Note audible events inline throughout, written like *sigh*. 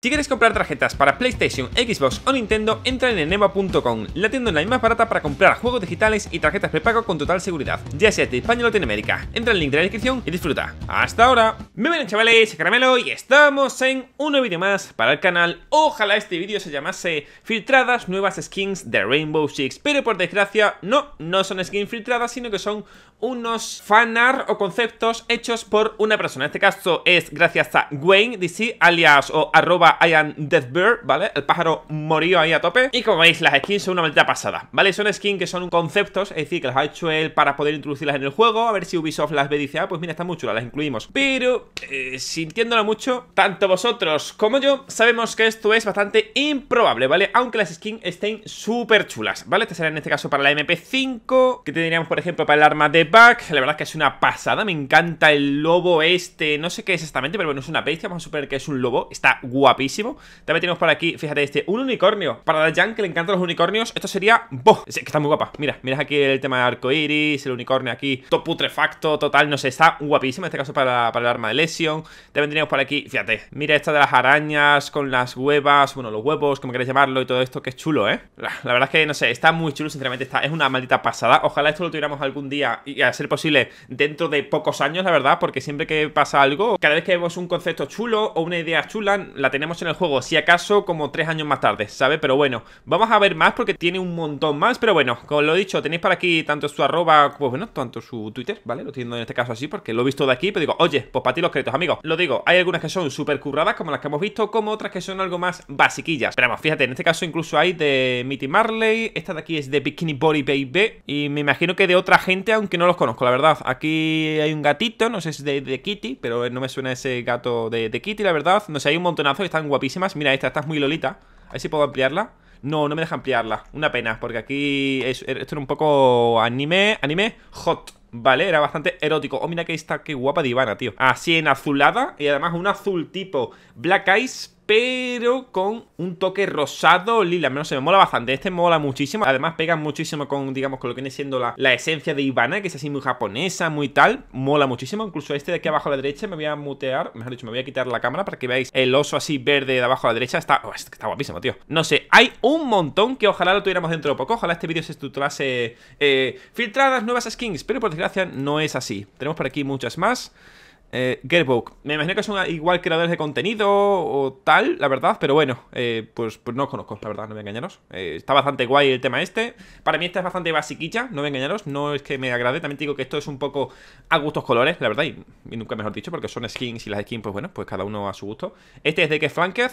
Si quieres comprar tarjetas para PlayStation, Xbox o Nintendo, entra en Enema.com, la tienda online más barata para comprar juegos digitales y tarjetas prepago con total seguridad, ya sea de España o Latinoamérica. Entra en el link de la descripción y disfruta. ¡Hasta ahora! ¡Me bien chavales, Caramelo y estamos en un nuevo vídeo más para el canal. Ojalá este vídeo se llamase Filtradas nuevas skins de Rainbow Six, pero por desgracia no, no son skins filtradas, sino que son unos fanart o conceptos hechos por una persona. En este caso es gracias a Wayne DC, alias o arroba I Deathbird, ¿vale? El pájaro murió ahí a tope. Y como veis, las skins son una maldita pasada, ¿vale? Son skins que son conceptos, es decir, que los ha hecho él para poder introducirlas en el juego. A ver si Ubisoft las ve y dice, ah, pues mira, están muy chulas, las incluimos. Pero, eh, sintiéndolo mucho, tanto vosotros como yo sabemos que esto es bastante improbable, ¿vale? Aunque las skins estén súper chulas, ¿vale? Estas serán en este caso para la MP5, que tendríamos, por ejemplo, para el arma de la verdad que es una pasada, me encanta el lobo este, no sé qué es exactamente, pero bueno, es una bestia, vamos a suponer que es un lobo, está guapísimo. También tenemos por aquí, fíjate este, un unicornio. Para la Jan, que le encantan los unicornios, esto sería... ¡Boh! que está muy guapa, mira, mira aquí el tema de arcoiris, el unicornio aquí, todo putrefacto, total, no sé, está guapísimo, en este caso para, para el arma de lesión. También tenemos por aquí, fíjate, mira esta de las arañas con las huevas, bueno, los huevos, como queréis llamarlo y todo esto, que es chulo, ¿eh? La, verdad es que, no sé, está muy chulo, sinceramente, está, es una maldita pasada. Ojalá esto lo tuviéramos algún día y a ser posible dentro de pocos años, la verdad, porque siempre que pasa algo, cada vez que vemos un concepto chulo o una idea chula, la tenemos en el juego, si acaso como tres años más tarde, ¿sabes? Pero bueno, vamos a ver más porque tiene un montón más, pero bueno, como lo he dicho, tenéis para aquí tanto su arroba, pues bueno, tanto su Twitter, ¿vale? Lo tengo en este caso así porque lo he visto de aquí, pero digo, oye, pues para ti los créditos, amigos. Lo digo, hay algunas que son súper curradas, como las que hemos visto, como otras que son algo más basiquillas. Pero vamos, fíjate, en este caso incluso hay de Mitty Marley, esta de aquí es de Bikini Body Baby, y me imagino que de otra gente, aunque no los conozco, la verdad. Aquí hay un gatito, no sé si es de, Kitty, pero no me suena ese gato de, Kitty, la verdad. No sé, hay un montonazo y están guapísimas. Mira, esta, Está muy lolita. A ver si puedo ampliarla. No, no me deja ampliarla. Una pena, porque aquí es, er, esto era un poco anime, anime hot. ¿Vale? Era bastante erótico. Oh, mira que está, guapa Divana, tío. Así en azulada y además un azul tipo Black Eyes, pero con un toque rosado lila. Menos se me mola bastante. Este mola muchísimo. Además, pega muchísimo con, digamos, con lo que viene siendo la, esencia de Ivana, que es así muy japonesa, muy tal. Mola muchísimo. Incluso este de aquí abajo a la derecha me voy a mutear. Mejor dicho, me voy a quitar la cámara para que veáis el oso así verde de abajo a la derecha. Está, oh, este está guapísimo, tío. No sé, hay un montón que ojalá lo tuviéramos dentro de poco. Ojalá este vídeo se estructurase eh, filtradas nuevas skins, pero por desgracia no es así. Tenemos por aquí muchas más. Eh, Getbook. Me imagino que son igual creadores de contenido o tal, la verdad, pero bueno, eh, pues, pues no os conozco, la verdad, no me engañaros. Eh, está bastante guay el tema este. Para mí está es bastante basiquilla, no me engañaros, no es que me agrade. También digo que esto es un poco a gustos colores, la verdad, y, nunca mejor dicho, porque son skins y las skins, pues bueno, pues cada uno a su gusto. Este es de que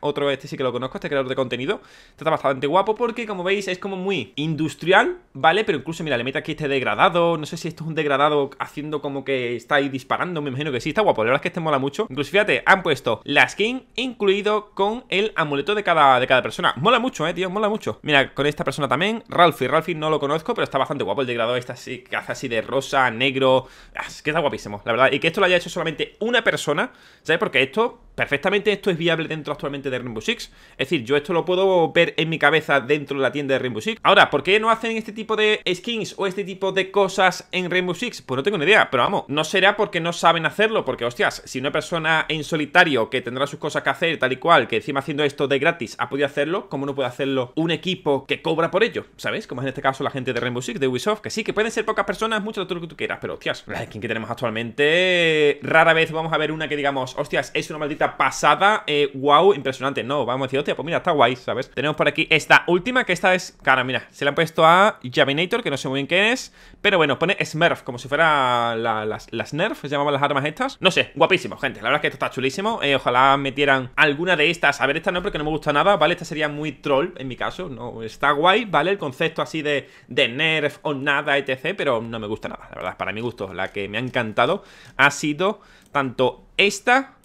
otro este sí que lo conozco, este creador de contenido. Este está bastante guapo porque, como veis, es como muy industrial, ¿vale? Pero incluso, mira, le mete aquí este degradado, no sé si esto es un degradado haciendo como que está ahí disparando, me imagino que sí está guapo, la verdad es que este mola mucho. Incluso fíjate, han puesto la skin incluido con el amuleto de cada, de cada persona. Mola mucho, eh, tío, mola mucho. Mira, con esta persona también, Ralphie. Ralphie no lo conozco, pero está bastante guapo el degradado. Está así, hace así de rosa, negro. Ah, es que está guapísimo, la verdad. Y que esto lo haya hecho solamente una persona, ¿sabes? Porque esto perfectamente esto es viable dentro actualmente de Rainbow Six. Es decir, yo esto lo puedo ver en mi cabeza dentro de la tienda de Rainbow Six. Ahora, ¿por qué no hacen este tipo de skins o este tipo de cosas en Rainbow Six? Pues no tengo ni idea, pero vamos, no será porque no saben hacerlo, porque hostias, si una persona en solitario que tendrá sus cosas que hacer tal y cual, que encima haciendo esto de gratis ha podido hacerlo, ¿cómo no puede hacerlo un equipo que cobra por ello? ¿Sabes? Como es en este caso la gente de Rainbow Six, de Ubisoft, que sí, que pueden ser pocas personas, mucho de todo lo que tú quieras, pero hostias, la skin que tenemos actualmente, rara vez vamos a ver una que digamos, hostias, es una maldita pasada, eh, wow, impresionante. No, vamos a decir, hostia, pues mira, está guay, ¿sabes? Tenemos por aquí esta última, que esta es cara, mira, se la han puesto a Jaminator, que no sé muy bien qué es, pero bueno, pone Smurf, como si fuera las, las Nerf, llamaban las armas estas. No sé, guapísimo, gente, la verdad es que esto está chulísimo. Eh, ojalá metieran alguna de estas. A ver, esta no, porque no me gusta nada, ¿vale? Esta sería muy troll, en mi caso, no, está guay, ¿vale? El concepto así de, de Nerf o nada, etc., pero no me gusta nada, la verdad, para mi gusto, la que me ha encantado ha sido tanto esta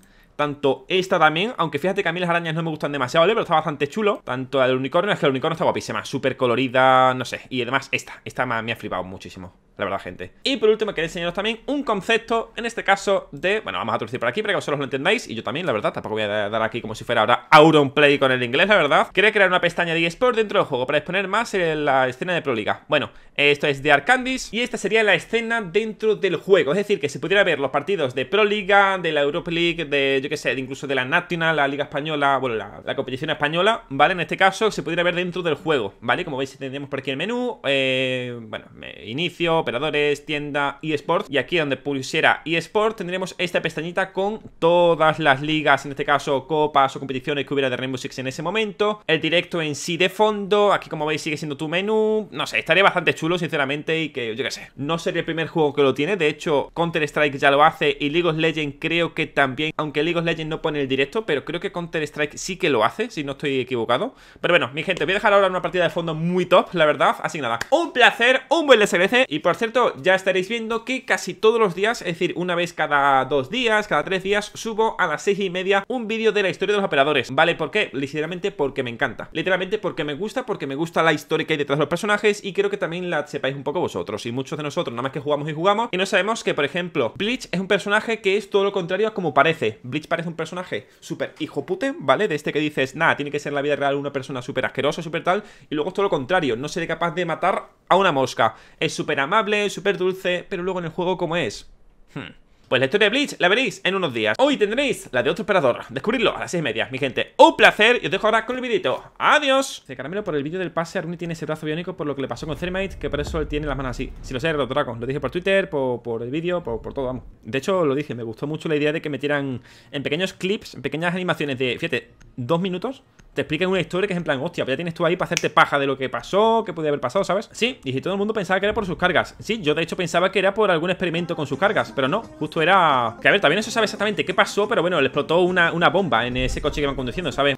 tanto esta también, aunque fíjate que a mí las arañas no me gustan demasiado, ¿vale? Pero está bastante chulo. Tanto el unicornio, es que el unicornio está guapísima, súper colorida, no sé. Y además esta, esta me ha flipado muchísimo la verdad, gente. Y por último, quería enseñaros también un concepto, en este caso de... Bueno, vamos a traducir por aquí para que vosotros lo entendáis, y yo también, la verdad, tampoco voy a dar aquí como si fuera ahora play con el inglés, la verdad. Quería crear una pestaña de eSport dentro del juego para exponer más eh, la escena de ProLiga. Bueno, esto es de Arcandis, y esta sería la escena dentro del juego, es decir, que se pudiera ver los partidos de ProLiga, de la Europa League, de, yo que sé, incluso de la National, la Liga Española, bueno, la, competición española, ¿vale? En este caso, se pudiera ver dentro del juego, ¿vale? Como veis, tendríamos por aquí el menú, eh, bueno, inicio, Tienda tienda, Sport Y aquí donde pusiera Sport tendremos esta pestañita con todas las ligas, en este caso copas o competiciones que hubiera de Rainbow Six en ese momento. El directo en sí de fondo, aquí como veis sigue siendo tu menú. No sé, estaría bastante chulo sinceramente y que, yo qué sé, no sería el primer juego que lo tiene. De hecho, Counter-Strike ya lo hace y League of Legends creo que también, aunque League of Legends no pone el directo, pero creo que Counter-Strike sí que lo hace, si no estoy equivocado. Pero bueno, mi gente, voy a dejar ahora una partida de fondo muy top, la verdad. Así nada, un placer, un buen sbc y por cierto, ya estaréis viendo que casi todos los días, es decir, una vez cada dos días, cada tres días, subo a las seis y media un vídeo de la historia de los operadores. ¿Vale? ¿Por qué? Literalmente porque me encanta. Literalmente porque me gusta, porque me gusta la historia que hay detrás de los personajes y creo que también la sepáis un poco vosotros. Y muchos de nosotros, nada más que jugamos y jugamos, y no sabemos que, por ejemplo, Bleach es un personaje que es todo lo contrario a como parece. Bleach parece un personaje súper hijo pute ¿vale? De este que dices, nada, tiene que ser la vida real una persona súper asquerosa, súper tal, y luego es todo lo contrario, no seré capaz de matar a una mosca. Es súper amable super súper dulce, pero luego en el juego cómo es. Hmm. Pues la historia de Bleach la veréis en unos días. Hoy tendréis la de otro operador. Descubridlo a las 6 y media, mi gente. Un placer y os dejo ahora con el vidito. ¡Adiós! De caramelo por el vídeo del pase, Aruni tiene ese brazo biónico por lo que le pasó con Thermite, que por eso él tiene las manos así. Si lo sé, trago. Lo dije por Twitter, por, el vídeo, por, todo, vamos. De hecho, lo dije, me gustó mucho la idea de que metieran en pequeños clips, en pequeñas animaciones de... Fíjate, dos minutos te explican una historia que es en plan, hostia, ya tienes tú ahí para hacerte paja de lo que pasó, que podía haber pasado, ¿sabes? Sí, y si todo el mundo pensaba que era por sus cargas. Sí, yo de hecho pensaba que era por algún experimento con sus cargas, pero no, justo era... Que a ver, también eso sabe exactamente qué pasó, pero bueno, le explotó una, bomba en ese coche que van conduciendo, ¿sabes?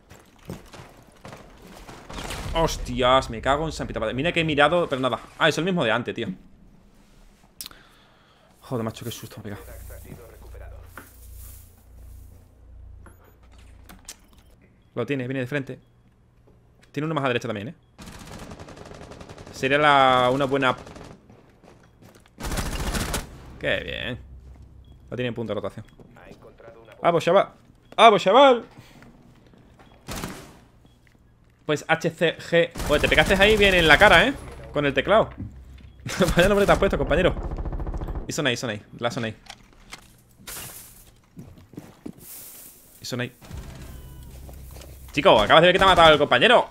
Hostias, me cago en San Pita Mira que he mirado, pero nada. Ah, es el mismo de antes, tío. Joder, macho, qué susto me Lo tiene, viene de frente. Tiene uno más a la derecha también, ¿eh? Sería la, una buena... ¡Qué bien! Lo tiene en punto de rotación. ¡Vamos, chaval! ¡Vamos, chaval! Pues HCG... Oye, te pegaste ahí bien en la cara, ¿eh? Con el teclado. *laughs* Vaya nombre te has puesto, compañero. Y son ahí, son ahí. La son ahí. Y son ahí. Chico, acabas de ver que te ha matado el compañero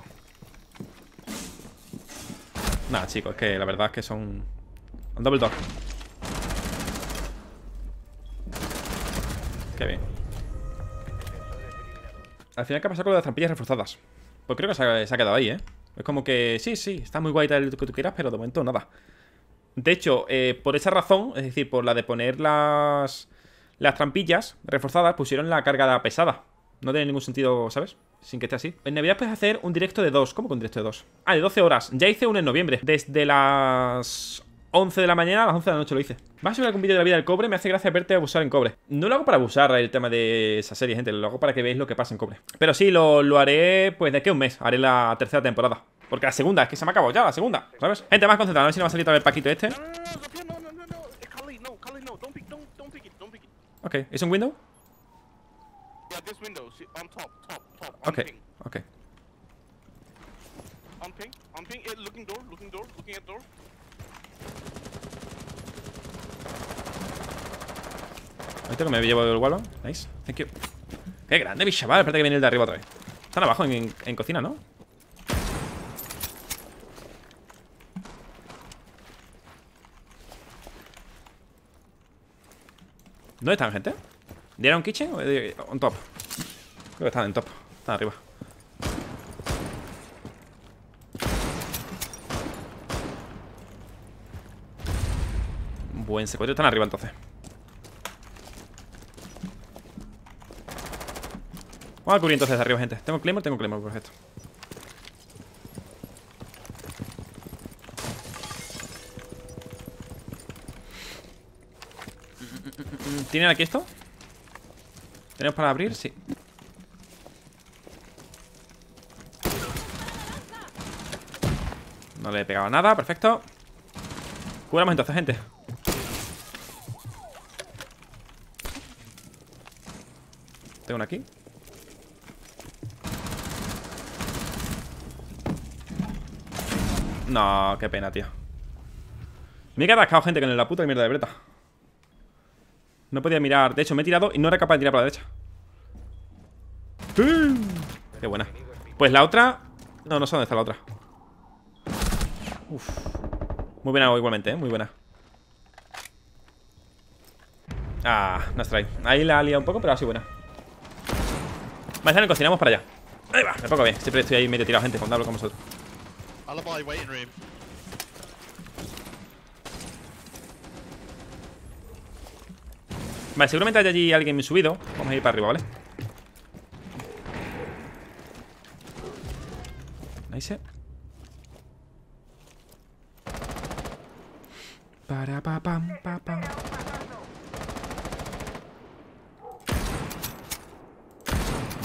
Nada, chicos, es que la verdad es que son... Un double door Qué bien Al final, ¿qué ha pasado con las trampillas reforzadas? Pues creo que se ha, quedado ahí, ¿eh? Es como que, sí, sí, está muy guay tal que tú quieras Pero de momento nada de hecho, eh, por esa razón, es decir, por la de poner las, las trampillas reforzadas, pusieron la carga pesada. No tiene ningún sentido, ¿sabes? Sin que esté así En Navidad puedes hacer un directo de dos ¿Cómo que un directo de dos? Ah, de 12 horas Ya hice uno en noviembre Desde las 11 de la mañana a las 11 de la noche lo hice Más a subir algún vídeo de la vida del cobre Me hace gracia verte abusar en cobre No lo hago para abusar eh, el tema de esa serie, gente Lo hago para que veáis lo que pasa en cobre Pero sí, lo, haré pues de aquí un mes Haré la tercera temporada Porque la segunda, es que se me acabó ya la segunda ¿Sabes? Gente, más concentrada A ver si no va a salir a el paquito este Ok, ¿es un window? ok this window. See, top, top, top. okay. On ping, on ping. Eh, looking door, looking door, looking at door. Ahorita que me llevo el wallon, Nice. Thank you. Qué grande, mi chaval. Espérate que viene el de arriba otra vez. Están abajo en, cocina, ¿no? ¿Dónde están, gente? un kitchen o eh, on top? Creo que están en top. Están arriba. Buen secuestro. Están arriba entonces. Vamos a cubrir entonces arriba, gente. Tengo Claymore, tengo Claymore, perfecto. ¿Tienen aquí esto? ¿Tenemos para abrir? Sí No le he pegado nada, perfecto Curamos entonces, gente Tengo una aquí No, qué pena, tío Me he quedado gente, con la puta mierda de breta No podía mirar De hecho, me he tirado y no era capaz de tirar para la derecha Qué buena Pues la otra... No, no sé dónde está la otra Uf. Muy buena igualmente, ¿eh? Muy buena. Ah, no trae. Ahí la ha liado un poco, pero así buena. Vale, cocinamos para allá. Ahí va, me pongo bien. Siempre estoy ahí medio tirado, gente, cuando con vosotros. Vale, seguramente hay allí alguien subido. Vamos a ir para arriba, ¿vale?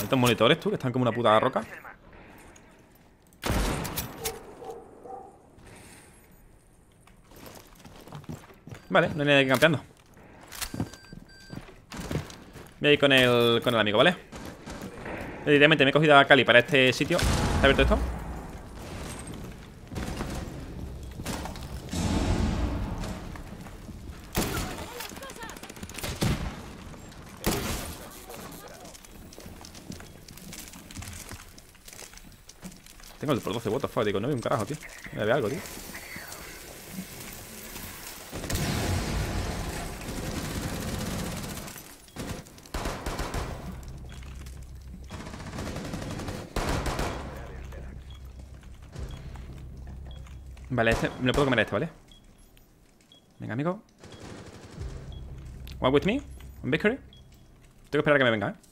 Estos monitores, tú, que están como una puta roca. Vale, no hay nadie que campeando. Voy a ir con el, con el amigo, ¿vale? Evidentemente me he cogido a Cali para este sitio. ¿Está abierto esto? Tengo el por 12, what the fuck, digo, no veo un carajo, tío. Debe haber algo, tío. Vale, este, me lo puedo comer a este, ¿vale? Venga, amigo. One with me, un bakery. Tengo que esperar a que me venga, ¿eh?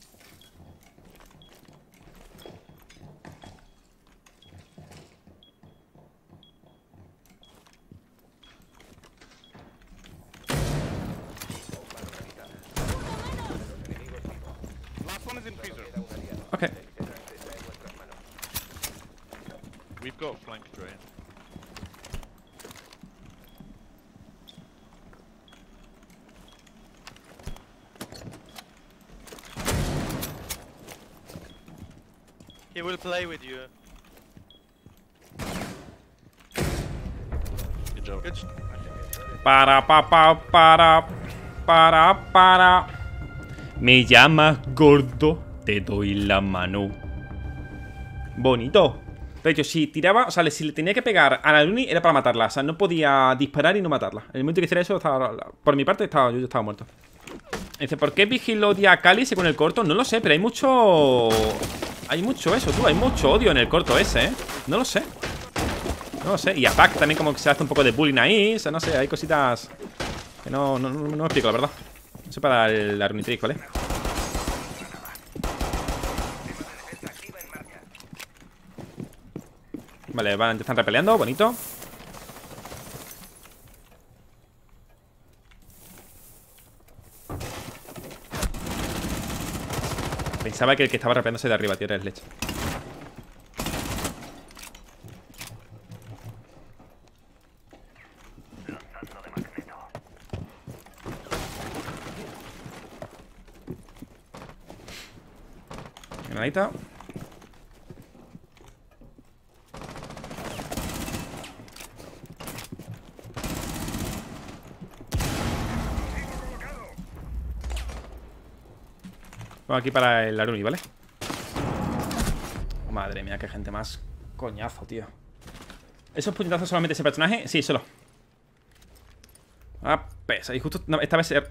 He will play with you. Para, para, para, para. Me llamas gordo, te doy la mano. Bonito. De hecho, si tiraba, o sea, si le tenía que pegar a la Luni era para matarla. O sea, no podía disparar y no matarla. En el momento que hiciera eso, por mi parte, estaba, yo, estaba muerto. Dice, ¿por qué vigiló odia a se con el corto? No lo sé, pero hay mucho... Hay mucho eso, tú Hay mucho odio en el corto ese, ¿eh? No lo sé No lo sé Y a también como que se hace un poco de bullying ahí O no sé Hay cositas que no, explico, la verdad No sé para el Arunitrix, ¿vale? Vale, van, te están repeleando Bonito Pensaba que el que estaba rapeándose de arriba, tío, era el leche. Granadita. aquí para el Aruni, ¿vale? Madre mía, qué gente más coñazo, tío ¿Esos puñetazos solamente ese personaje? Sí, solo Ah, pesa Y justo esta vez... What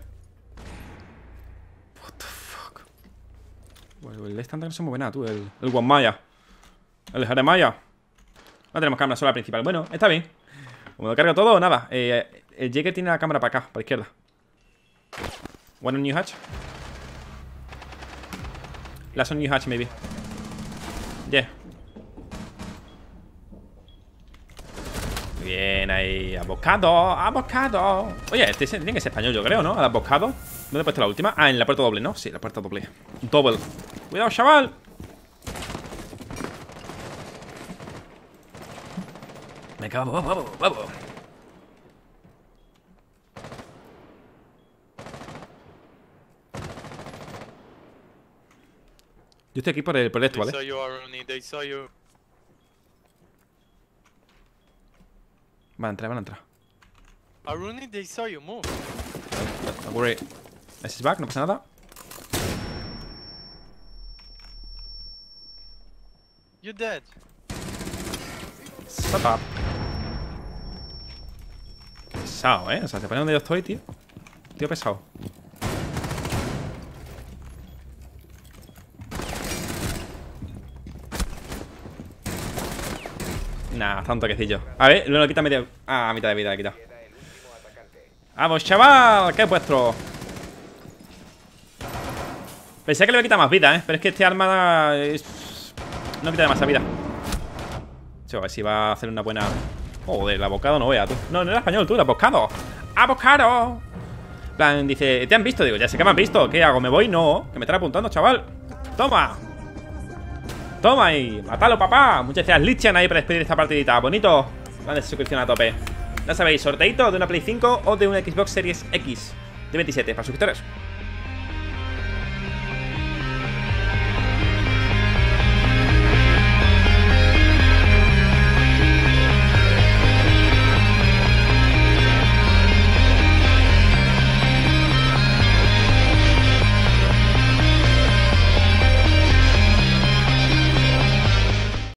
the fuck pues el estándar no se mueve nada, tú El, el Maya El Maya No tenemos cámara, solo la principal Bueno, está bien Como lo carga todo, nada eh, eh, El Jäger tiene la cámara para acá, para la izquierda One new hatch las on you hatch, maybe. Yeah. Bien, ahí. Abocado, abocado. Oye, este tiene que ser español, yo creo, ¿no? Al abocado. ¿Dónde he puesto la última? Ah, en la puerta doble, ¿no? Sí, la puerta doble. Double. Cuidado, chaval. Venga, vamos, vamos, vamos. Yo estoy aquí por el proyecto, ¿vale? They saw you, Aroni, they saw you. Van a entrar, van a entrar. Aruni, they saw you, move. Don't worry. Ese es back, no pasa nada. You dead. Shut up. Pesado, eh. O sea, te pone donde yo estoy, tío. Tío pesado. Nah, tanto un A ver, luego le quita media... Ah, mitad de vida le quita. ¡Vamos, chaval! ¿Qué es vuestro? Pensé que le iba a quitar más vida, ¿eh? Pero es que este arma... No quita demasiada vida. a ver si va a hacer una buena... Joder, el abocado no vea, tú. No, no era español, tú, el abocado. ¡Abocado! plan, dice, ¿te han visto? Digo, ya sé que me han visto. ¿Qué hago? ¿Me voy? No. Que me están apuntando, chaval. ¡Toma! Toma ahí, matalo papá Muchas gracias Lichan ahí para despedir esta partidita Bonito, vale, suscripción a tope Ya sabéis, sorteito de una Play 5 o de una Xbox Series X De 27 para suscriptores